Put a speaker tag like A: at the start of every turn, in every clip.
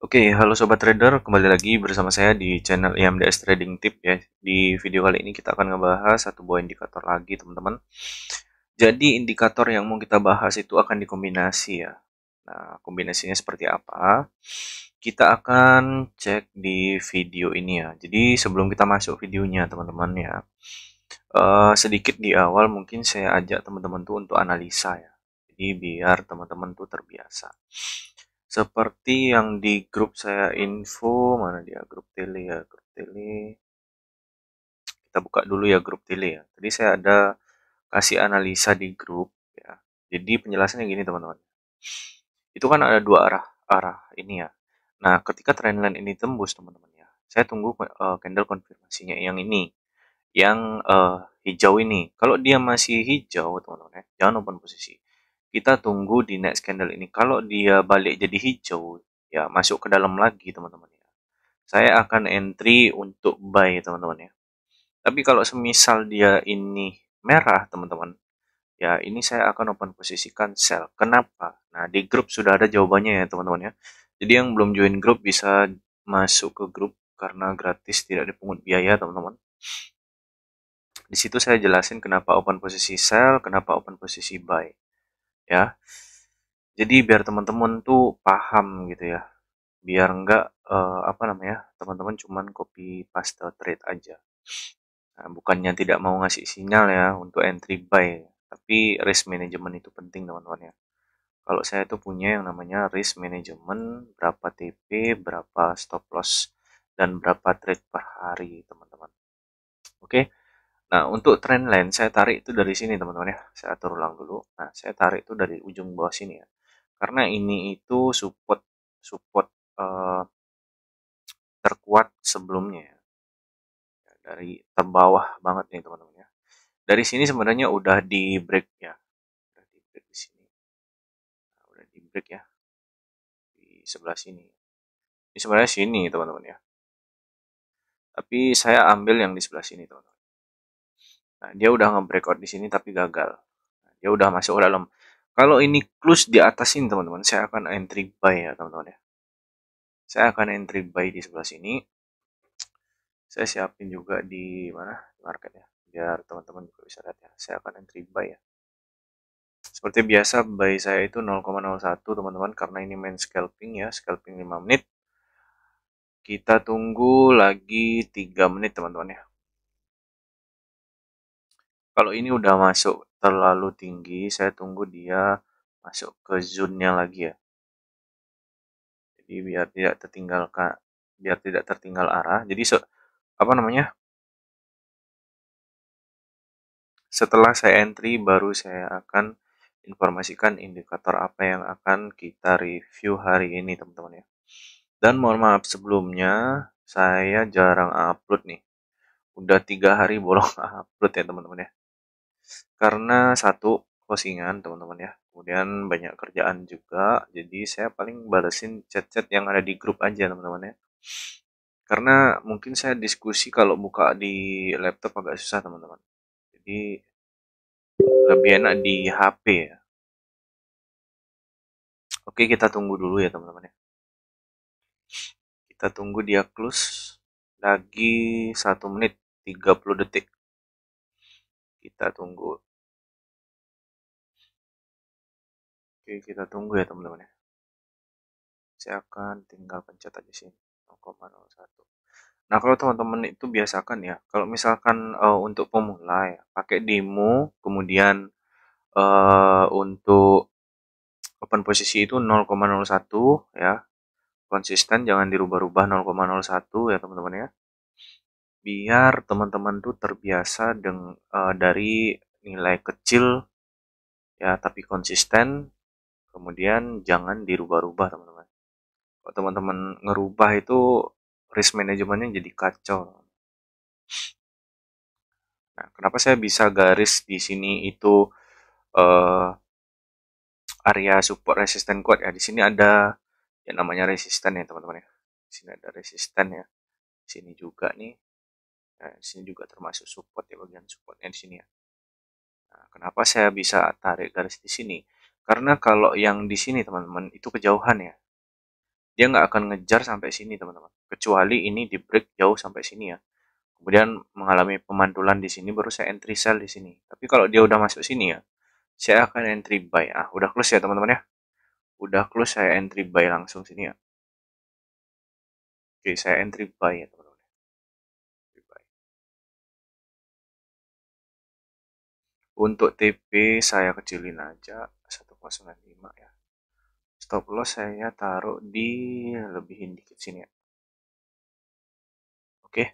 A: Oke, okay, halo sobat trader, kembali lagi bersama saya di channel IMDS Trading Tip ya. Di video kali ini kita akan ngebahas satu buah indikator lagi, teman-teman. Jadi indikator yang mau kita bahas itu akan dikombinasi ya. Nah, kombinasinya seperti apa? Kita akan cek di video ini ya. Jadi sebelum kita masuk videonya, teman-teman ya. Uh, sedikit di awal mungkin saya ajak teman-teman tuh untuk analisa ya. Jadi biar teman-teman tuh terbiasa seperti yang di grup saya info mana dia grup tele ya grup tele kita buka dulu ya grup tele ya tadi saya ada kasih analisa di grup ya jadi penjelasannya gini teman-teman itu kan ada dua arah arah ini ya nah ketika trendline ini tembus teman-teman ya saya tunggu uh, candle konfirmasinya yang ini yang uh, hijau ini kalau dia masih hijau teman-teman ya jangan open posisi kita tunggu di next candle ini kalau dia balik jadi hijau ya masuk ke dalam lagi teman-teman ya saya akan entry untuk buy teman-teman ya tapi kalau semisal dia ini merah teman-teman ya ini saya akan open posisikan sell kenapa nah di grup sudah ada jawabannya ya teman-teman ya jadi yang belum join grup bisa masuk ke grup karena gratis tidak dipungut biaya teman-teman di situ saya jelasin kenapa open posisi sell, kenapa open posisi buy ya jadi biar teman-teman tuh paham gitu ya biar enggak uh, eh, apa namanya teman-teman cuman copy paste trade aja nah, bukannya tidak mau ngasih sinyal ya untuk entry buy tapi risk management itu penting teman-teman ya kalau saya tuh punya yang namanya risk management berapa TP berapa stop loss dan berapa trade per hari teman-teman oke okay? Nah, untuk trend line saya tarik itu dari sini teman-teman ya. Saya atur ulang dulu.
B: Nah, saya tarik itu dari ujung bawah sini ya. Karena ini itu support support uh, terkuat sebelumnya ya. Dari terbawah banget nih teman-teman ya. Dari sini sebenarnya udah di break ya. Udah di break di sini. Nah, udah di break ya. Di sebelah sini. Ini sebenarnya sini teman-teman ya. Tapi saya ambil yang di
A: sebelah sini teman-teman Nah, dia udah nge-breakout di sini tapi gagal. Nah, dia udah masuk ke dalam. Kalau ini close di atas ini teman-teman, saya akan entry buy ya teman-teman ya.
B: Saya akan entry buy di sebelah sini. Saya siapin juga di mana? Di market ya. Biar teman-teman juga bisa lihat ya. Saya akan entry buy ya.
A: Seperti biasa buy saya itu 0,01 teman-teman karena ini main scalping ya, scalping 5 menit. Kita tunggu lagi 3 menit teman-teman ya.
B: Kalau ini udah masuk terlalu tinggi, saya tunggu dia masuk ke zonnya lagi ya. Jadi biar tidak tertinggal biar tidak tertinggal arah. Jadi so, apa namanya? Setelah saya entry baru saya akan
A: informasikan indikator apa yang akan kita review hari ini, teman-teman ya. Dan mohon maaf sebelumnya saya jarang upload nih. Udah tiga hari bolong upload ya, teman-teman ya karena satu closingan teman-teman ya kemudian banyak kerjaan juga jadi saya paling balesin chat-chat yang ada di grup aja teman-teman ya karena mungkin saya diskusi kalau buka di
B: laptop agak susah teman-teman jadi lebih enak di HP ya oke kita tunggu dulu ya teman-teman ya kita tunggu dia close lagi satu menit 30 detik kita tunggu Oke, kita tunggu ya teman-teman ya. Saya akan tinggal pencet aja sini 0,01. Nah, kalau teman-teman itu biasakan ya, kalau
A: misalkan uh, untuk pemula ya, pakai demo, kemudian uh, untuk open posisi itu 0,01 ya. Konsisten jangan dirubah-rubah 0,01 ya teman-teman ya. Biar teman-teman tuh terbiasa dengan uh, eh, dari nilai kecil ya tapi konsisten kemudian jangan dirubah-rubah teman-teman kalau teman-teman ngerubah itu risk manajemennya jadi kacau nah kenapa saya bisa garis di sini itu uh, area support resisten kuat ya di sini ada yang namanya resisten ya teman-teman ya di sini ada resisten ya di sini juga nih nah, sini juga termasuk support ya bagian supportnya di sini ya nah, kenapa saya bisa tarik garis di sini karena kalau yang di sini teman-teman itu kejauhan ya. Dia nggak akan ngejar sampai sini teman-teman. Kecuali ini di break jauh sampai sini ya. Kemudian mengalami pemandulan di sini baru saya entry sell di sini. Tapi kalau dia udah masuk sini ya, saya akan
B: entry buy. Ah, udah close ya teman-teman ya. Udah close saya entry buy langsung sini ya. Oke, saya entry buy ya teman-teman. Untuk TP saya kecilin aja berapa 95 ya stop loss saya taruh di lebihin dikit sini ya oke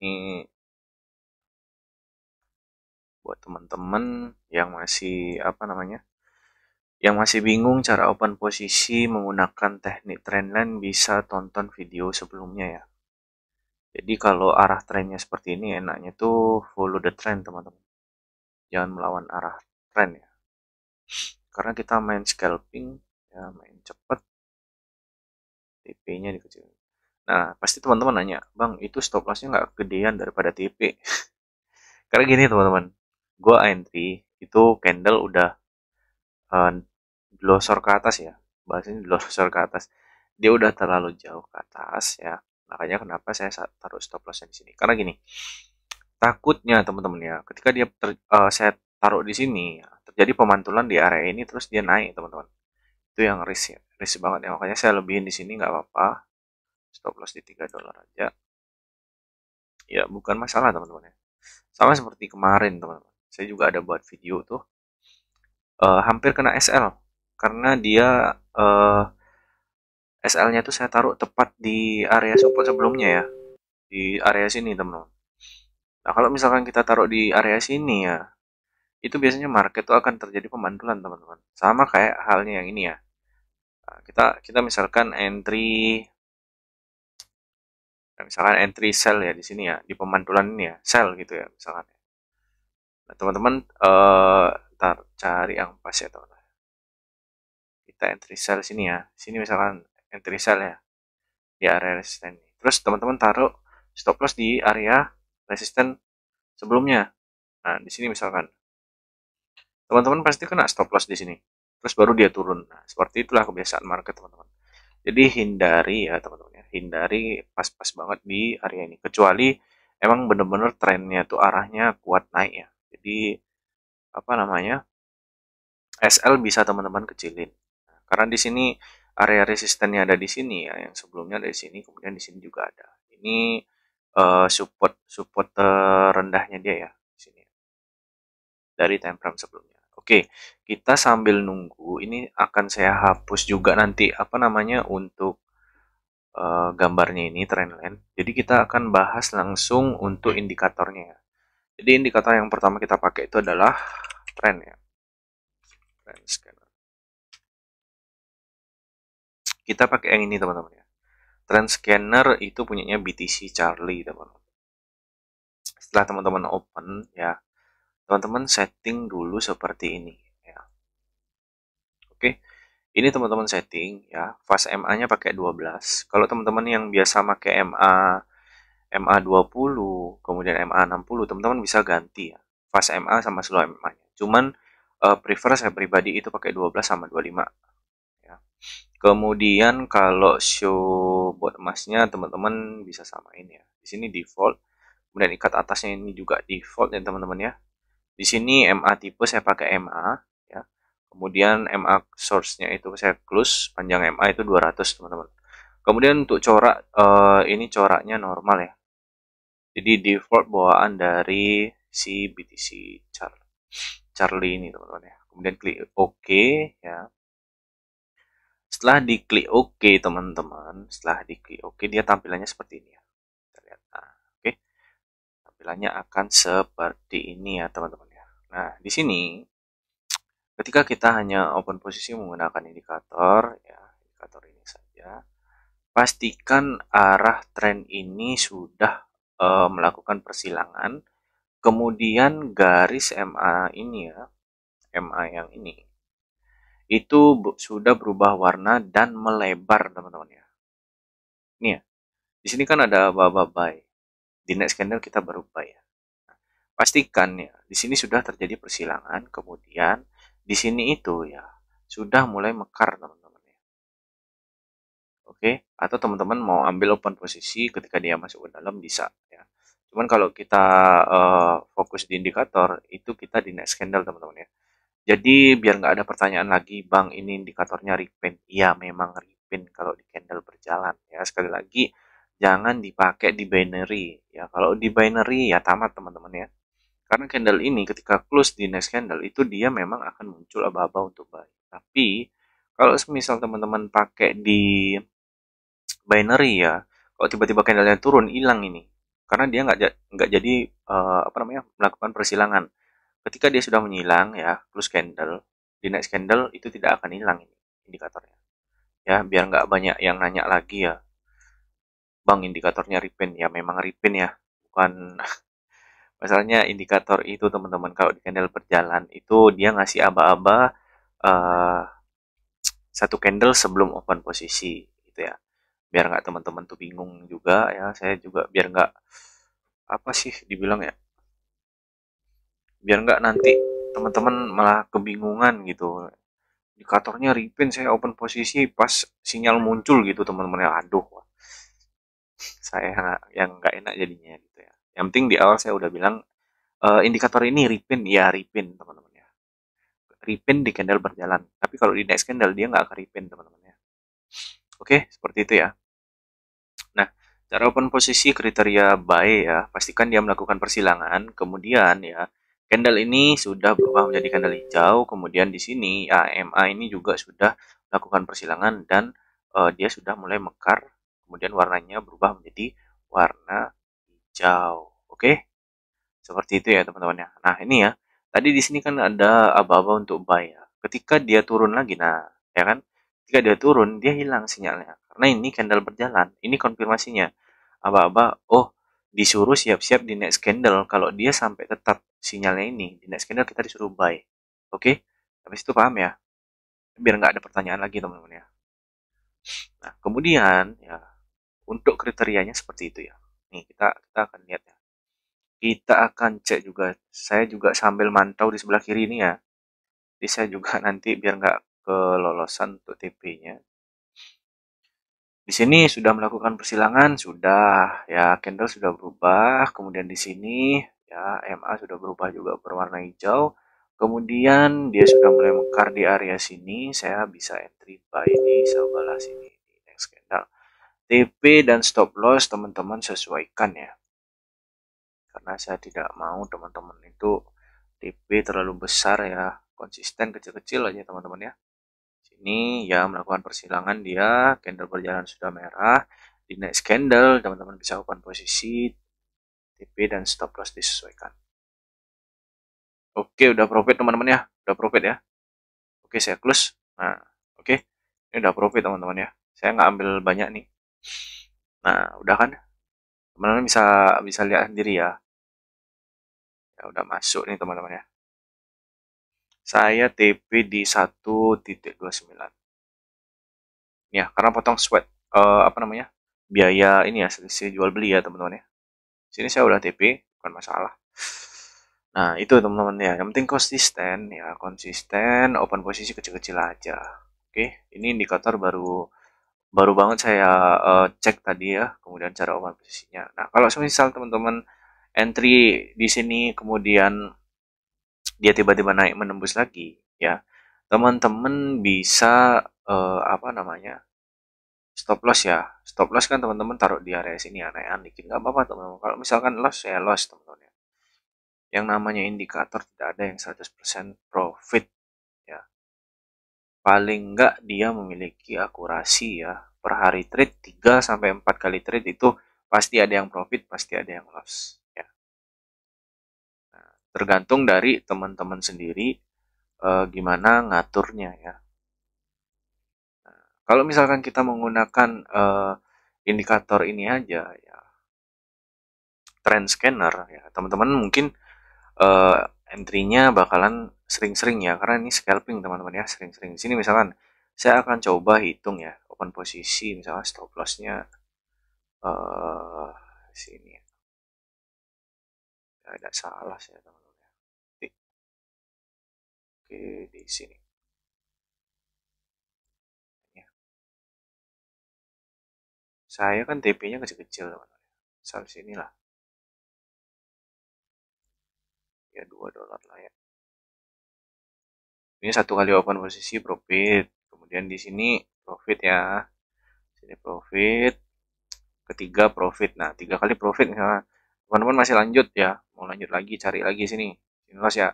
B: ini buat teman-teman yang masih apa namanya yang masih bingung cara
A: open posisi menggunakan teknik trendline bisa tonton video sebelumnya ya. Jadi kalau arah trennya seperti ini enaknya tuh follow the trend teman-teman
B: jangan melawan arah tren ya karena kita main scalping ya main cepet TP nya dikecil nah pasti
A: teman-teman nanya bang itu stop lossnya nggak gedean daripada TP karena gini teman-teman gua entry itu candle udah uh, ke atas ya bahasanya glosor ke atas dia udah terlalu jauh ke atas ya makanya kenapa saya taruh stop lossnya di sini karena gini Takutnya teman-teman ya, ketika dia ter, uh, eh, saya taruh di sini, ya, terjadi pemantulan di area ini terus dia naik teman-teman. Itu yang risk ya, banget ya. Makanya saya lebihin di sini nggak apa-apa. Stop loss di 3 dolar aja. Ya bukan masalah teman-teman ya. Sama seperti kemarin teman-teman. Saya juga ada buat video tuh. Uh, hampir kena SL karena dia uh, eh, SL-nya tuh saya taruh tepat di area support sebelumnya ya. Di area sini teman-teman. Nah, kalau misalkan kita taruh di area sini ya, itu biasanya market itu akan terjadi pemantulan, teman-teman. Sama kayak halnya yang ini ya. Nah, kita kita misalkan entry nah, misalkan entry sell ya di sini ya, di pemantulan ini ya, sell gitu ya misalkan. Nah, teman-teman eh tar cari yang pas ya, teman-teman. Kita entry sell sini ya. Sini misalkan entry sell ya di area resisten. Terus teman-teman taruh stop loss di area resisten sebelumnya. Nah, di sini misalkan. Teman-teman pasti kena stop loss di sini. Terus baru dia turun. Nah, seperti itulah kebiasaan market, teman-teman. Jadi hindari ya, teman-teman. Ya. Hindari pas-pas banget di area ini. Kecuali emang bener-bener trennya tuh arahnya kuat naik ya. Jadi, apa namanya, SL bisa teman-teman kecilin. Nah, karena di sini area resistennya ada di sini ya, yang sebelumnya ada di sini, kemudian di sini juga ada. Ini uh, support support terendahnya dia ya di sini dari time frame sebelumnya. Oke, kita sambil nunggu ini akan saya hapus juga nanti apa namanya untuk uh, gambarnya ini trendline. Jadi kita akan bahas langsung untuk indikatornya. Ya. Jadi indikator yang pertama kita
B: pakai itu adalah trend ya. Trend scanner. Kita pakai yang ini teman-teman ya. Scanner itu punyanya
A: BTC Charlie, teman-teman. Setelah teman-teman open, ya, teman-teman setting dulu seperti ini, ya. Oke, ini teman-teman setting, ya. Fast MA-nya pakai 12. Kalau teman-teman yang biasa pakai MA MA20, kemudian MA60, teman-teman bisa ganti ya. Fast MA sama slow MA-nya. Cuman uh, prefer saya pribadi itu pakai 12 sama 25. Ya. Kemudian kalau show bobot buat emasnya teman-teman bisa samain ya di sini default kemudian ikat atasnya ini juga default ya teman-teman ya di sini MA tipe saya pakai MA ya kemudian MA source-nya itu saya close panjang MA itu 200 teman-teman kemudian untuk corak eh, ini coraknya normal ya jadi default bawaan dari si BTC char Charlie ini teman-teman ya kemudian klik OK ya setelah diklik OK, teman-teman, setelah diklik OK, dia tampilannya seperti ini ya. Kita lihat. Nah, oke. Okay. Tampilannya akan seperti ini ya, teman-teman ya. Nah, di sini ketika kita hanya open posisi menggunakan indikator ya, indikator
B: ini saja,
A: pastikan arah tren ini sudah uh, melakukan persilangan. Kemudian garis MA ini ya, MA yang ini itu sudah berubah warna dan melebar teman-teman ya. Ini ya. Di sini kan ada bye-bye. Di next candle kita berubah ya. Nah, pastikan ya, di sini sudah terjadi persilangan, kemudian di sini itu ya sudah mulai mekar teman-teman ya. Oke, atau teman-teman mau ambil open posisi ketika dia masuk ke dalam bisa ya. Cuman kalau kita uh, fokus di indikator itu kita di next candle teman-teman ya. Jadi biar nggak ada pertanyaan lagi, Bang, ini indikatornya repaint. Iya, memang repaint kalau di candle berjalan. Ya, sekali lagi, jangan dipakai di binary. Ya, kalau di binary ya tamat teman-teman ya. Karena candle ini ketika close di next candle itu dia memang akan muncul aba-aba untuk buy. Tapi kalau misal teman-teman pakai di binary ya, kalau tiba-tiba candlenya turun hilang ini, karena dia nggak nggak jadi uh, apa namanya melakukan persilangan Ketika dia sudah menghilang ya, plus candle, di next candle itu tidak akan hilang ini indikatornya. Ya, biar nggak banyak yang nanya lagi ya. Bang indikatornya repin ya, memang repin ya, bukan masalahnya indikator itu teman-teman kalau di candle berjalan itu dia ngasih aba-aba uh, satu candle sebelum open posisi gitu ya biar nggak teman-teman tuh bingung juga ya saya juga biar nggak apa sih dibilang ya biar nggak nanti teman-teman malah kebingungan gitu indikatornya ripin saya open posisi pas sinyal muncul gitu teman-teman ya aduh saya yang nggak enak jadinya gitu ya yang penting di awal saya udah bilang e, indikator ini ripin ya ripin teman-teman ya ripin di candle berjalan tapi kalau di next candle dia nggak akan ripin teman-teman ya oke seperti itu ya nah cara open posisi kriteria buy ya pastikan dia melakukan persilangan kemudian ya Candle ini sudah berubah menjadi candle hijau, kemudian di sini AMA ini juga sudah lakukan persilangan dan uh, dia sudah mulai mekar, kemudian warnanya berubah menjadi warna hijau. Oke, okay? seperti itu ya teman-teman ya. Nah ini ya, tadi di sini kan ada aba-aba untuk buy ya. Ketika dia turun lagi, nah ya kan, ketika dia turun dia hilang sinyalnya karena ini candle berjalan, ini konfirmasinya aba-aba, oh disuruh siap-siap di next candle kalau dia sampai tetap sinyalnya ini di next candle kita disuruh buy oke okay? habis itu paham ya biar nggak ada pertanyaan lagi teman-teman ya nah kemudian ya untuk kriterianya seperti itu ya nih kita kita akan lihat ya kita akan cek juga saya juga sambil mantau di sebelah kiri ini ya jadi saya juga nanti biar nggak kelolosan untuk TP-nya di sini sudah melakukan persilangan, sudah ya candle sudah berubah, kemudian di sini ya MA sudah berubah juga berwarna hijau. Kemudian dia sudah mulai mekar di area sini, saya bisa entry buy di sebelah sini di next candle. TP dan stop loss teman-teman sesuaikan ya. Karena saya tidak mau teman-teman itu TP terlalu besar ya, konsisten kecil-kecil aja teman-teman ya ini ya melakukan persilangan dia candle berjalan sudah merah di next candle teman-teman bisa
B: open posisi TP dan stop loss disesuaikan oke udah profit teman-teman ya udah profit ya oke saya close nah oke
A: ini udah profit teman-teman ya saya nggak ambil banyak nih nah udah kan
B: teman-teman bisa bisa lihat sendiri ya ya udah masuk nih teman-teman ya saya TP di 1.29
A: ya karena potong sweat
B: uh, apa namanya biaya ini ya selisih jual
A: beli ya teman-teman ya sini saya udah TP bukan masalah nah itu teman-teman ya yang penting konsisten ya konsisten open posisi kecil-kecil aja oke ini indikator baru baru banget saya uh, cek tadi ya kemudian cara open posisinya nah kalau misal teman-teman entry di sini kemudian dia tiba-tiba naik menembus lagi ya teman-teman bisa uh, apa namanya stop loss ya stop loss kan teman-teman taruh di area sini ya naik dikit nggak apa-apa teman-teman kalau misalkan loss ya loss teman-teman ya yang namanya indikator tidak ada yang 100% profit ya paling nggak dia memiliki akurasi ya per hari trade 3 sampai 4 kali trade itu pasti ada yang profit pasti ada yang loss tergantung dari teman-teman sendiri e, gimana ngaturnya ya. Nah, kalau misalkan kita menggunakan e, indikator ini aja ya trend scanner ya teman-teman mungkin e, entry-nya bakalan sering-sering ya karena ini scalping teman-teman ya sering-sering di sini misalkan saya akan
B: coba hitung ya open posisi misalnya stop loss-nya uh, sini agak salah sih ya teman-teman ya oke di sini ya. saya kan TP-nya kecil-kecil teman-teman sampai sinilah ya dua dolar lah ya ini satu kali open posisi profit kemudian di sini
A: profit ya sini profit ketiga profit nah tiga kali profit teman-teman masih lanjut ya mau lanjut lagi cari lagi sini ini los ya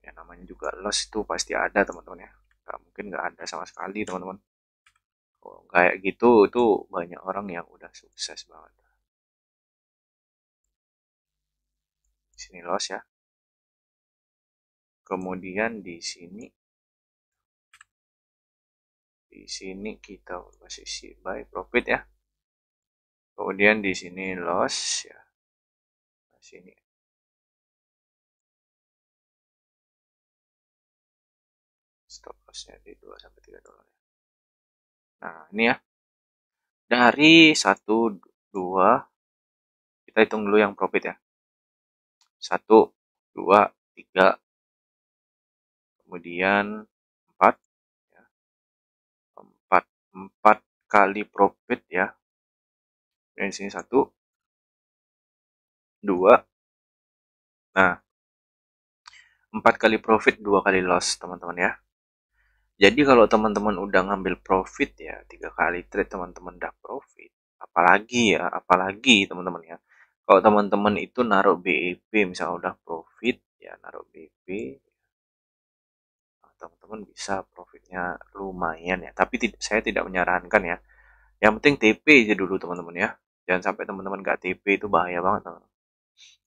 A: ya namanya juga los itu pasti ada teman-teman ya nggak mungkin nggak ada
B: sama sekali teman-teman kalau kayak gitu itu banyak orang yang udah sukses banget sini los ya kemudian di sini di sini kita posisi buy profit ya kemudian di sini loss ya sini. Stop lossnya di 2 sampai 3 dolar. Ya. Nah, ini ya. Dari 1 2 kita hitung dulu yang profit ya. 1 2 3 kemudian 4 ya. 4 4 kali profit ya. Dan di sini 1 2. Nah, 4 kali profit, 2 kali loss, teman-teman ya. Jadi kalau
A: teman-teman udah ngambil profit ya, 3 kali trade teman-teman udah profit. Apalagi ya, apalagi teman-teman ya. Kalau teman-teman itu naruh BEP, misalnya udah profit, ya naruh BEP, teman-teman bisa profitnya lumayan ya. Tapi saya tidak menyarankan ya. Yang penting TP aja dulu teman-teman ya. Jangan sampai teman-teman gak TP itu bahaya banget teman-teman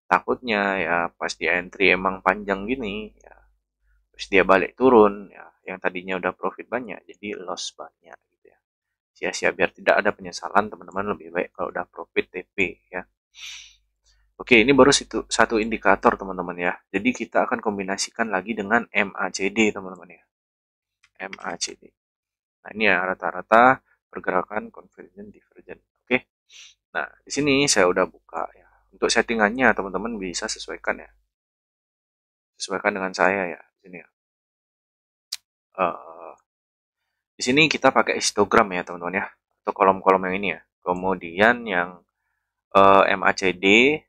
A: takutnya ya pas dia entry emang panjang gini ya terus dia balik turun ya yang tadinya udah profit banyak jadi loss banyak gitu ya sia-sia biar tidak ada penyesalan teman-teman lebih baik kalau udah profit TP ya oke ini baru situ, satu indikator teman-teman ya jadi kita akan kombinasikan lagi dengan MACD teman-teman ya MACD nah ini ya rata-rata pergerakan convergent divergent oke
B: nah di sini saya udah buka ya untuk settingannya teman-teman bisa sesuaikan ya. Sesuaikan dengan saya ya di sini ya. Uh,
A: di sini kita pakai histogram ya teman-teman ya atau kolom-kolom yang ini ya. Kemudian yang uh, eh, MACD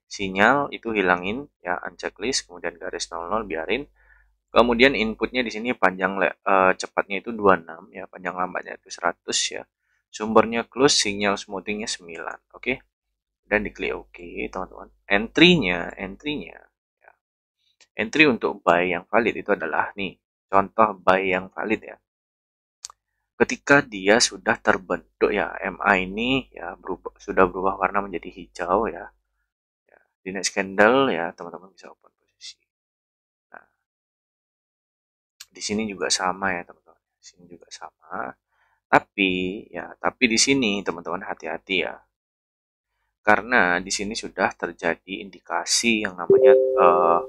A: sinyal itu hilangin ya uncheck list kemudian garis 00 biarin. Kemudian inputnya di sini panjang uh, cepatnya itu 26 ya, panjang lambatnya itu 100 ya. Sumbernya close, sinyal smoothingnya 9. Oke. Okay? dan diklik OK teman-teman entry-nya entry-nya ya. entry untuk buy yang valid itu adalah nih contoh buy yang valid ya ketika dia sudah terbentuk ya MA ini ya berubah, sudah berubah warna menjadi hijau ya, ya di next candle ya teman-teman bisa open posisi nah di sini juga sama ya teman-teman di sini juga sama tapi ya tapi di sini teman-teman hati-hati ya karena di sini sudah terjadi indikasi yang namanya uh, eh,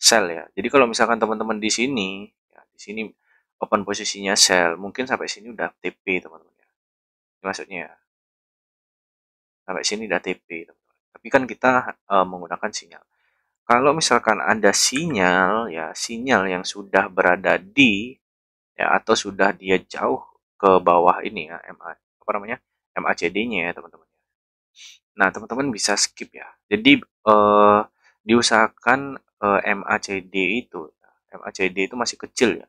A: sell ya. Jadi kalau misalkan teman-teman di sini, ya, di sini open posisinya sell, mungkin sampai sini udah TP teman-teman ya. Ini maksudnya ya. sampai sini udah TP teman-teman. Tapi kan kita uh, menggunakan sinyal. Kalau misalkan ada sinyal ya, sinyal yang sudah berada di ya atau sudah dia jauh ke bawah ini ya MA apa namanya MACD-nya ya teman-teman Nah, teman-teman bisa skip ya. Jadi eh, diusahakan eh, MACD itu, MACD itu masih kecil ya,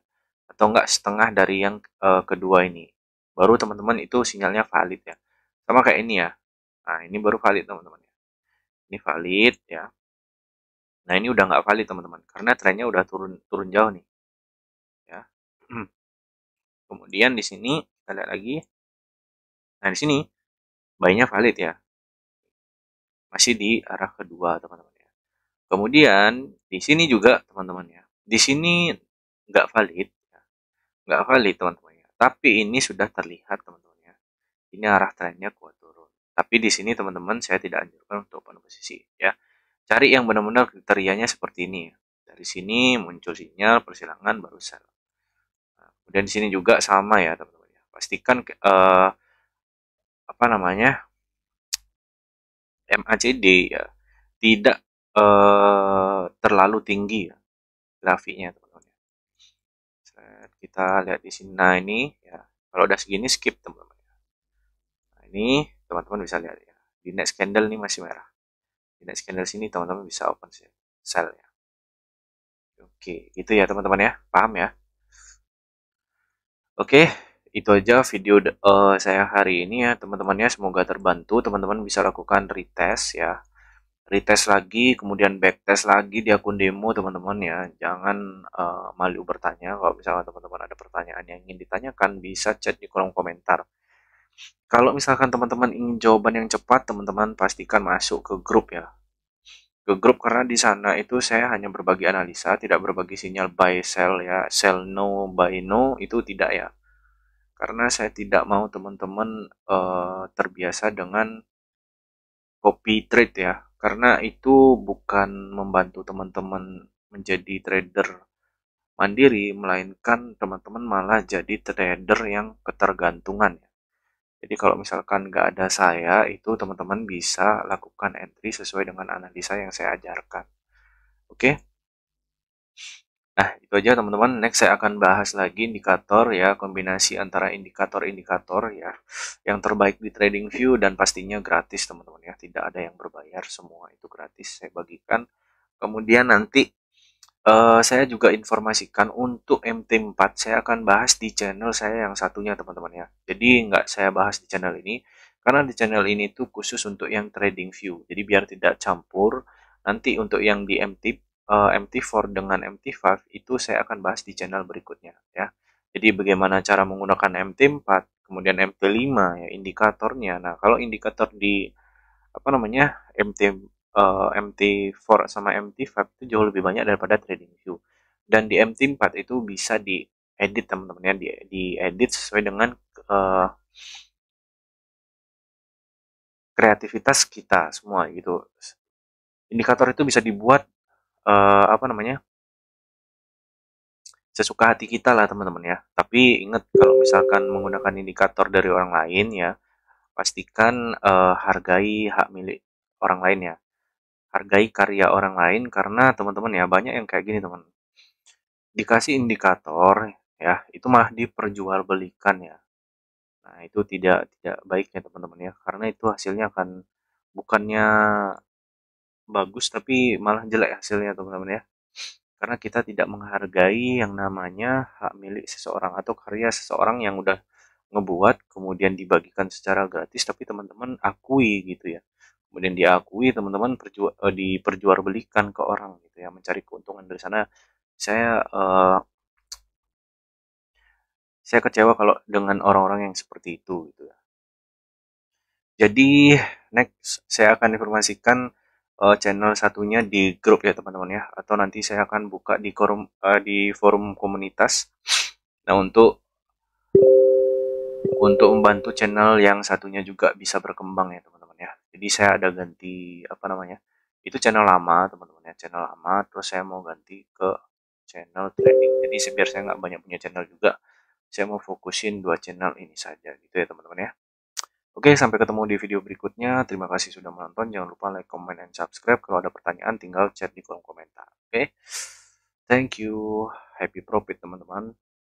A: atau enggak setengah dari yang eh, kedua ini. Baru teman-teman itu sinyalnya valid ya. Sama kayak ini ya. Nah, ini baru valid
B: teman-teman ya. Ini valid ya. Nah, ini udah nggak valid teman-teman karena trennya udah turun turun jauh nih. Ya. Kemudian di sini kita lihat lagi. Nah, di sini bayinya valid ya masih di arah kedua teman-teman ya. Kemudian di sini juga
A: teman-teman ya, di sini nggak valid, ya. nggak valid teman-teman ya. Tapi ini sudah terlihat teman-teman ya, ini arah trennya kuat turun. Tapi di sini teman-teman saya tidak anjurkan untuk open posisi ya. Cari yang benar-benar kriterianya seperti ini. Ya. Dari sini muncul sinyal persilangan baru sell. Nah, kemudian di sini juga sama ya teman-teman ya. Pastikan uh, apa namanya MACD ya tidak eh, terlalu tinggi ya grafiknya teman-teman. Kita lihat di sini. Nah ini ya kalau udah segini skip teman-teman. Nah, ini teman-teman bisa lihat ya di next candle ini masih merah. Di next candle sini teman-teman bisa open sell ya. Oke, gitu ya teman-teman ya. Paham ya? Oke, itu aja video uh, saya hari ini ya teman-teman ya semoga terbantu teman-teman bisa lakukan retest ya retest lagi kemudian backtest lagi di akun demo teman-teman ya jangan uh, malu bertanya kalau misalnya teman-teman ada pertanyaan yang ingin ditanyakan bisa chat di kolom komentar kalau misalkan teman-teman ingin jawaban yang cepat teman-teman pastikan masuk ke grup ya ke grup karena di sana itu saya hanya berbagi analisa tidak berbagi sinyal buy sell ya sell no buy no itu tidak ya karena saya tidak mau teman-teman uh, terbiasa dengan copy trade ya karena itu bukan membantu teman-teman menjadi trader mandiri melainkan teman-teman malah jadi trader yang ketergantungan ya. Jadi kalau misalkan nggak ada saya itu teman-teman bisa lakukan entry sesuai dengan analisa yang saya ajarkan. Oke. Okay? Nah, itu aja teman-teman. Next saya akan bahas lagi indikator ya, kombinasi antara indikator-indikator ya yang terbaik di trading view dan pastinya gratis teman-teman ya. Tidak ada yang berbayar, semua itu gratis saya bagikan. Kemudian nanti uh, saya juga informasikan untuk MT4 saya akan bahas di channel saya yang satunya teman-teman ya. Jadi nggak saya bahas di channel ini karena di channel ini tuh khusus untuk yang trading view Jadi biar tidak campur nanti untuk yang di MT Eh, MT4 dengan MT5 itu saya akan bahas di channel berikutnya ya. Jadi bagaimana cara menggunakan MT4, kemudian MT5 ya indikatornya. Nah, kalau indikator di apa namanya? MT uh, eh, MT4 sama MT5 itu jauh lebih banyak daripada trading view. Dan di MT4 itu bisa diedit teman-teman ya, di, diedit sesuai
B: dengan uh, kreativitas kita semua gitu. Indikator itu bisa dibuat uh, apa namanya
A: sesuka hati kita lah teman-teman ya tapi ingat kalau misalkan menggunakan indikator dari orang lain ya pastikan uh, hargai hak milik orang lain ya hargai karya orang lain karena teman-teman ya banyak yang kayak gini teman dikasih indikator ya itu malah diperjualbelikan ya nah itu tidak tidak baiknya teman-teman ya karena itu hasilnya akan bukannya bagus tapi malah jelek hasilnya teman-teman ya karena kita tidak menghargai yang namanya hak milik seseorang atau karya seseorang yang udah ngebuat kemudian dibagikan secara gratis tapi teman-teman akui gitu ya kemudian diakui teman-teman perju eh, diperjualbelikan ke orang gitu ya mencari keuntungan dari sana
B: saya uh, saya kecewa kalau dengan orang-orang yang seperti itu gitu ya jadi next
A: saya akan informasikan uh, channel satunya di grup ya teman-teman ya atau nanti saya akan buka di forum uh, eh, di forum komunitas nah untuk untuk membantu channel yang satunya juga bisa berkembang ya teman-teman ya jadi saya ada ganti apa namanya itu channel lama teman-teman ya channel lama terus saya mau ganti ke channel trading jadi biar saya nggak banyak punya channel juga saya mau fokusin dua channel ini saja gitu ya teman-teman ya Oke, sampai ketemu di video berikutnya. Terima kasih sudah menonton. Jangan lupa like, comment, and subscribe. Kalau ada pertanyaan, tinggal chat di kolom komentar. Oke, thank you. Happy profit, teman-teman.